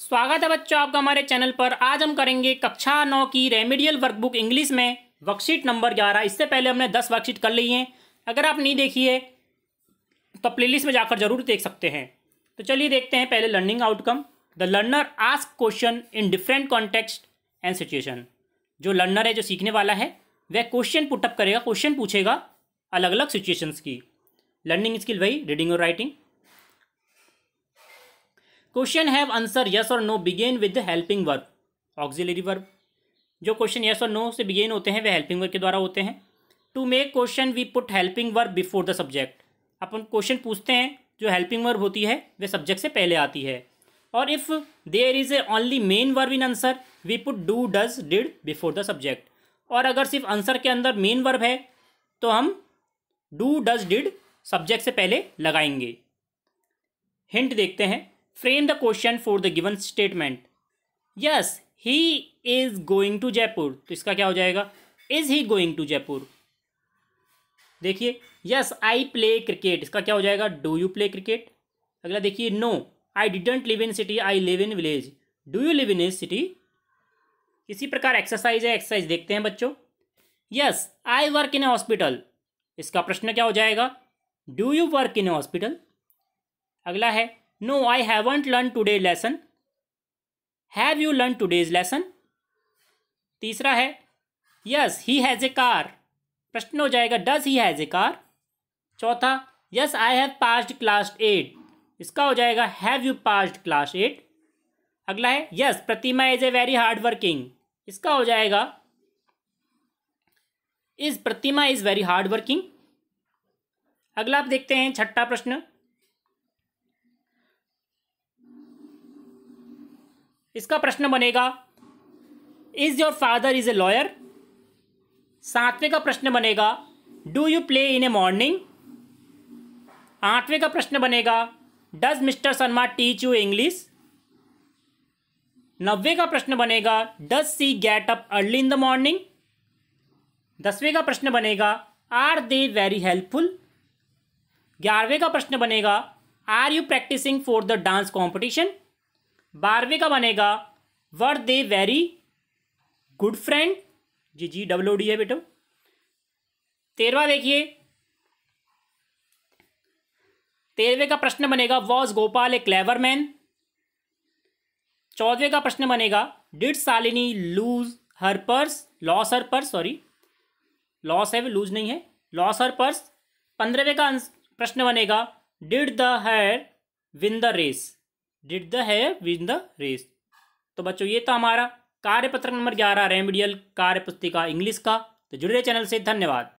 स्वागत है बच्चों आपका हमारे चैनल पर आज हम करेंगे कक्षा नौ की रेमेडियल वर्कबुक इंग्लिश में वर्कशीट नंबर ग्यारह इससे पहले हमने दस वर्कशीट कर ली हैं अगर आप नहीं देखी है तो प्लेलिस्ट में जाकर जरूर देख सकते हैं तो चलिए देखते हैं पहले learning outcome the learner ask question in different context and situation जो लर्नर है जो सीखने वाला है वह क्वेश्चन पुटअप करेगा क्वेश्चन पूछेगा अलग अलग सिचुएशंस की लर्निंग स्किल वही रीडिंग और writing question have answer yes और no begin with the helping verb auxiliary verb जो क्वेश्चन यस और नो से बिगेन होते हैं वे हेल्पिंग वर्ब के द्वारा होते हैं to make question we put helping verb before the subject अपन क्वेश्चन पूछते हैं जो हेल्पिंग वर्ब होती है वे सब्जेक्ट से पहले आती है और if there is a only main verb in answer we put do does did before the subject और अगर सिर्फ आंसर के अंदर मेन वर्ब है तो हम डू डज डिड सब्जेक्ट से पहले लगाएंगे हिंट देखते हैं frame the question for the given statement yes he is going to Jaipur तो इसका क्या हो जाएगा is he going to Jaipur देखिए यस आई प्ले क्रिकेट इसका क्या हो जाएगा डू यू प्ले क्रिकेट अगला देखिए no I didn't live in city I live in village do you live in is city इसी प्रकार एक्सरसाइज है एक्सरसाइज देखते हैं बच्चों yes I work in a hospital इसका प्रश्न क्या हो जाएगा do you work in a hospital अगला है No, I haven't learned today lesson. Have you learned today's lesson? तीसरा है yes he has a car प्रश्न हो जाएगा does he has a car चौथा yes I have passed class eight इसका हो जाएगा have you passed class eight अगला है yes yes, Pratima is a very hard working इसका हो जाएगा is Pratima is very hard working अगला आप देखते हैं छठा प्रश्न इसका प्रश्न बनेगा is your father is a lawyer सातवें का प्रश्न बनेगा do you play in a morning आठवें का प्रश्न बनेगा does mister Sharma teach you English नब्बे का प्रश्न बनेगा does she get up early in the morning दसवें का प्रश्न बनेगा आर दे वेरी हेल्पफुल ग्यारहवें का प्रश्न बनेगा are you practicing for the dance competition बारहवें का बनेगा were they very good friend जी जी डब्ल्यू डी है बेटो तेरवा देखिए तेरहवें का प्रश्न बनेगा was Gopal a clever man चौदहवें का प्रश्न बनेगा did Shalini lose her purse loss her purse sorry loss है वे लूज नहीं है लॉस हर पर्स पंद्रहवें का प्रश्न बनेगा did the hare win the race did the hare win the race तो बच्चों ये था हमारा कार्यपत्र नंबर ग्यारह रेमिडियल कार्य पुस्तिका इंग्लिश का तो जुड़े चैनल से धन्यवाद